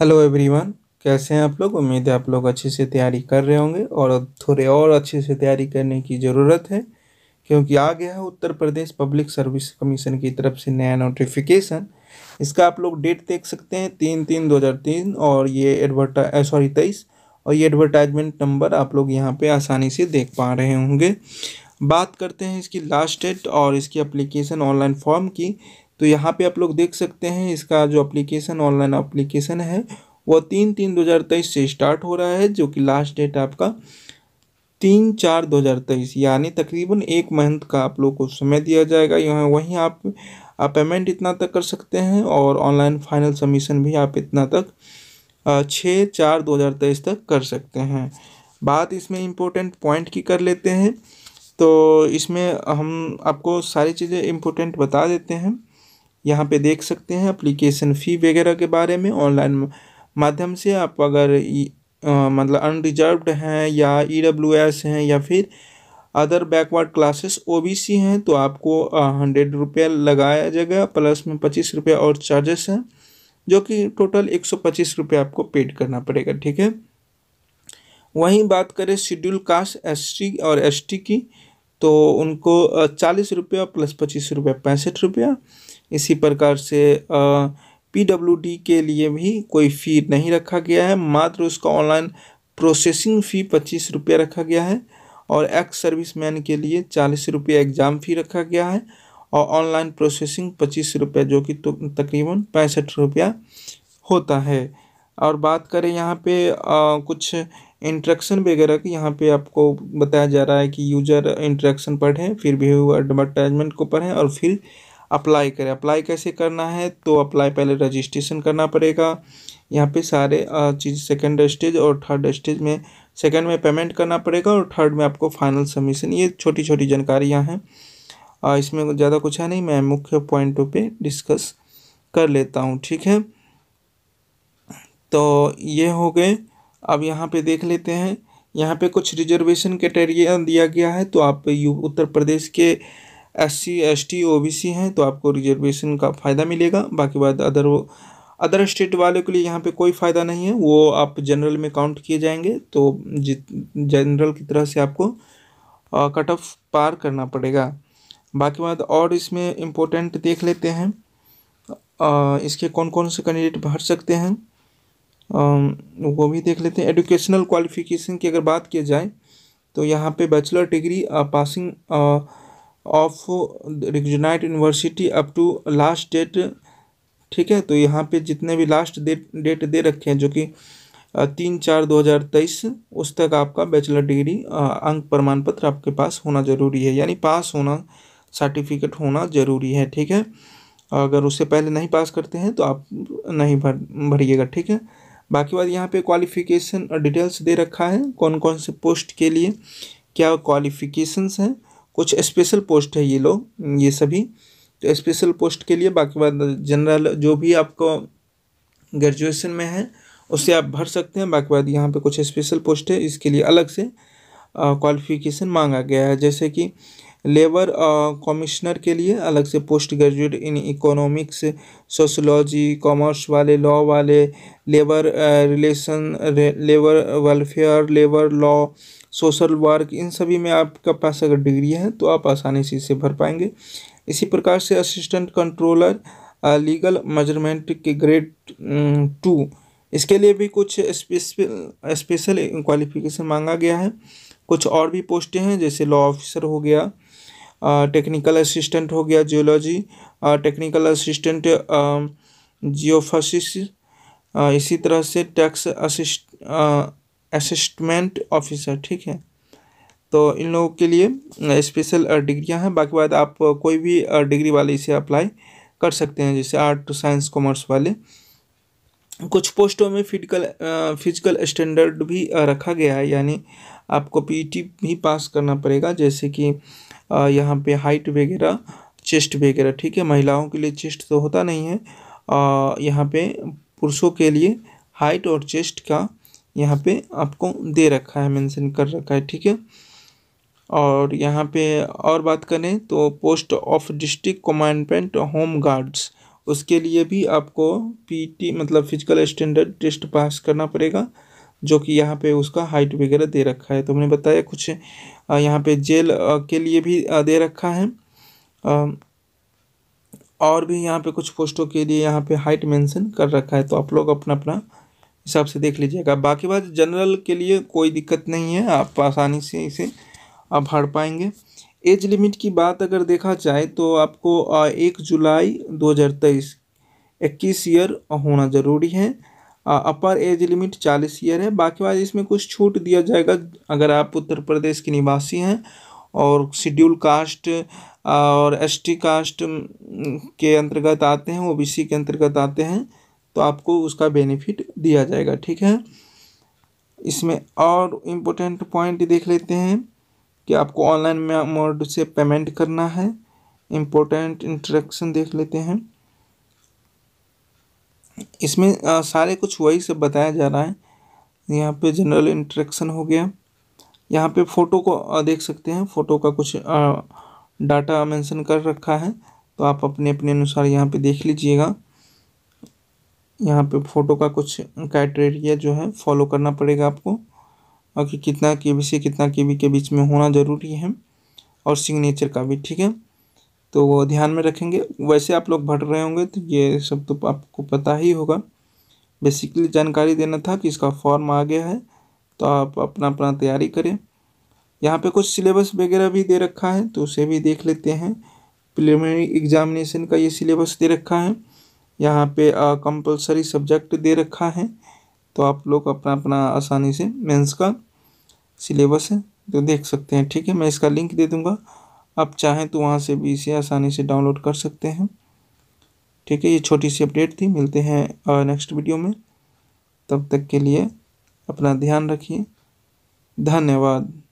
hello everyone कैसे हैं आप लोग उम्मीद है आप लोग अच्छे से तैयारी कर रहे होंगे और थोड़े और अच्छे से तैयारी करने की ज़रूरत है क्योंकि आ गया है Uttar Pradesh public service commission की तरफ से नया नोटिफिकेशन इसका आप लोग डेट देख सकते हैं तीन तीन दो हज़ार तीन और ये एडवर्टा सॉरी तेईस और ये एडवर्टाइजमेंट नंबर आप लोग यहाँ पर आसानी से देख पा रहे होंगे बात करते हैं इसकी लास्ट डेट और इसकी अप्लीकेशन ऑनलाइन फॉर्म की तो यहाँ पे आप लोग देख सकते हैं इसका जो अप्लीकेशन ऑनलाइन अप्लीकेशन है वह तीन तीन दो हज़ार तेईस से स्टार्ट हो रहा है जो कि लास्ट डेट आपका तीन चार दो हज़ार तेईस यानी तकरीबन एक महंथ का आप लोग को समय दिया जाएगा यहाँ वहीं आप आप पेमेंट इतना तक कर सकते हैं और ऑनलाइन फाइनल सबमिशन भी आप इतना तक छः चार दो हज़ार तेईस तक कर सकते हैं बात इसमें इम्पोर्टेंट पॉइंट की कर लेते हैं तो इसमें हम आपको सारी चीज़ें इम्पोर्टेंट बता देते हैं यहाँ पे देख सकते हैं अप्लीकेशन फ़ी वगैरह के बारे में ऑनलाइन माध्यम से आप अगर मतलब अनरिजर्व हैं या ई डब्ल्यू एस हैं या फिर other backward classes O B C हैं तो आपको हंड्रेड रुपये लगाया जाएगा प्लस में पच्चीस रुपये और चार्जेस हैं जो कि टोटल एक सौ पच्चीस रुपये आपको पेड करना पड़ेगा ठीक है वहीं बात करें शेड्यूल कास्ट एस टी और एस टी की तो उनको चालीस रुपया प्लस पच्चीस रुपया पैंसठ रुपया इसी प्रकार से पी डब्ल्यू डी के लिए भी कोई फ़ी नहीं रखा गया है मात्र उसका ऑनलाइन प्रोसेसिंग फ़ी पच्चीस रुपये रखा गया है और एक्स सर्विस मैन के लिए चालीस रुपये एग्ज़ाम फ़ी रखा गया है और ऑनलाइन प्रोसेसिंग पच्चीस रुपये जो कि तो तकरीबन पैंसठ रुपया होता है और बात करें यहाँ पे आ, कुछ इंट्रैक्शन वगैरह की यहाँ पे आपको बताया जा रहा है कि यूज़र इंट्रैक्शन पढ़ें फिर व्यू एडवर्टाइजमेंट को पढ़ें और फिर अप्लाई करें अप्लाई कैसे करना है तो अप्लाई पहले रजिस्ट्रेशन करना पड़ेगा यहाँ पे सारे चीज़ सेकेंड स्टेज और थर्ड स्टेज में सेकेंड में पेमेंट करना पड़ेगा और थर्ड में आपको फाइनल सबमिशन ये छोटी छोटी जानकारियाँ हैं इसमें ज़्यादा कुछ है नहीं मैं मुख्य पॉइंटों पे डिस्कस कर लेता हूँ ठीक है तो ये हो गए अब यहाँ पे देख लेते हैं यहाँ पे कुछ रिजर्वेशन क्राइटेरिया दिया गया है तो आप यू उत्तर प्रदेश के S C S T O B C हैं तो आपको रिजर्वेशन का फ़ायदा मिलेगा बाकी बात अदर वो अदर स्टेट वालों के लिए यहाँ पे कोई फ़ायदा नहीं है वो आप जनरल में काउंट किए जाएंगे तो जित जनरल की तरह से आपको कट ऑफ पार करना पड़ेगा बाकी बात और इसमें इम्पोर्टेंट देख लेते हैं आ, इसके कौन कौन से कैंडिडेट भर सकते हैं आ, वो भी देख लेते हैं एडुकेशनल क्वालिफिकेशन की अगर बात की जाए तो यहाँ पे बैचलर डिग्री पासिंग आ, of recognized university up to last date ठीक है तो यहाँ पे जितने भी लास्ट डेट डेट दे रखे हैं जो कि तीन चार दो हज़ार तेईस उस तक आपका बैचलर डिग्री अंक प्रमाण पत्र आपके पास होना ज़रूरी है यानी पास होना सर्टिफिकेट होना ज़रूरी है ठीक है अगर उससे पहले नहीं पास करते हैं तो आप नहीं भर भरिएगा ठीक है बाकी बात यहाँ पे क्वालिफिकेशन डिटेल्स दे रखा है कौन कौन से पोस्ट के लिए क्या क्वालिफिकेशंस हैं कुछ स्पेशल पोस्ट है ये लोग ये सभी तो स्पेशल पोस्ट के लिए बाकी बात जनरल जो भी आपको ग्रेजुएशन में है उसे आप भर सकते हैं बाकी बात यहाँ पे कुछ स्पेशल पोस्ट है इसके लिए अलग से क्वालिफिकेशन मांगा गया है जैसे कि लेबर कमिश्नर के लिए अलग से post graduate in economics sociology commerce वाले लॉ वाले labour relation labour welfare labour law social work इन सभी में आपका पास अगर डिग्री है तो आप आसानी से इसे भर पाएंगे इसी प्रकार से असिस्टेंट कंट्रोलर लीगल मेजरमेंट के ग्रेड टू इसके लिए भी कुछ स्पेशल क्वालिफिकेशन मांगा गया है कुछ और भी पोस्टें हैं जैसे लॉ ऑफिसर हो गया टेक्निकल असिस्टेंट हो गया जियोलॉजी टेक्निकल असिस्टेंट जियोफसिस इसी तरह से टैक्स असिस्ट असिस्टमेंट ऑफिसर ठीक है तो इन लोगों के लिए स्पेशल डिग्रियां हैं बाकी बाद आप कोई भी डिग्री वाले इसे अप्लाई कर सकते हैं जैसे आर्ट साइंस कॉमर्स वाले कुछ पोस्टों में फिजिकल फिजिकल स्टैंडर्ड भी रखा गया है यानी आपको पीटी e भी पास करना पड़ेगा जैसे कि यहाँ पे हाइट वगैरह चेस्ट वगैरह ठीक है महिलाओं के लिए चेस्ट तो होता नहीं है यहाँ पे पुरुषों के लिए हाइट और चेस्ट का यहाँ पे आपको दे रखा है मेंशन कर रखा है ठीक है और यहाँ पे और बात करें तो post of district commandment home guards उसके लिए भी आपको पीटी मतलब फिजिकल स्टैंडर्ड टेस्ट पास करना पड़ेगा जो कि यहाँ पे उसका हाइट वगैरह दे रखा है तो हमने बताया कुछ यहाँ पे जेल के लिए भी दे रखा है और भी यहाँ पे कुछ पोस्टों के लिए यहाँ पे हाइट मेंशन कर रखा है तो आप लोग अपना अपना हिसाब से देख लीजिएगा बाकी बात जनरल के लिए कोई दिक्कत नहीं है आप आसानी से इसे आप भर पाएंगे एज लिमिट की बात अगर देखा जाए तो आपको एक जुलाई दो हज़ार तेईस इक्कीस ईयर होना ज़रूरी है अपर एज लिमिट चालीस ईयर है बाकी बाद इसमें कुछ छूट दिया जाएगा अगर आप उत्तर प्रदेश के निवासी हैं और शेड्यूल कास्ट और एस टी कास्ट के अंतर्गत आते हैं ओ बी सी के अंतर्गत आते हैं तो आपको उसका बेनिफिट दिया जाएगा ठीक है इसमें और इम्पोर्टेंट पॉइंट देख लेते हैं कि आपको ऑनलाइन मोड से पेमेंट करना है इम्पोर्टेंट इंट्रेक्शन देख लेते हैं इसमें सारे कुछ वही सब बताया जा रहा है यहाँ पे जनरल इंट्रैक्शन हो गया यहाँ पे फ़ोटो को देख सकते हैं फ़ोटो का कुछ डाटा मेंशन कर रखा है तो आप अपने अपने अनुसार यहाँ पे देख लीजिएगा यहाँ पे फ़ोटो का कुछ क्राइटेरिया जो है फॉलो करना पड़ेगा आपको और कि कितना के बी से कितना के बी के बीच में होना ज़रूरी है और सिग्नेचर का भी ठीक है तो वो ध्यान में रखेंगे वैसे आप लोग भट रहे होंगे तो ये सब तो आपको पता ही होगा बेसिकली जानकारी देना था कि इसका फॉर्म आ गया है तो आप अपना अपना तैयारी करें यहाँ पे कुछ सिलेबस वगैरह भी दे रखा है तो उसे भी देख लेते हैं प्रिलिमिनरी एग्जामिनेशन का ये सिलेबस दे रखा है यहाँ पे कंपलसरी सब्जेक्ट दे रखा है तो आप लोग अपना अपना आसानी से मेंस का सिलेबस है तो देख सकते हैं ठीक है मैं इसका लिंक दे दूँगा आप चाहें तो वहाँ से भी इसे आसानी से डाउनलोड कर सकते हैं ठीक है ये छोटी सी अपडेट थी मिलते हैं नेक्स्ट वीडियो में तब तक के लिए अपना ध्यान रखिए धन्यवाद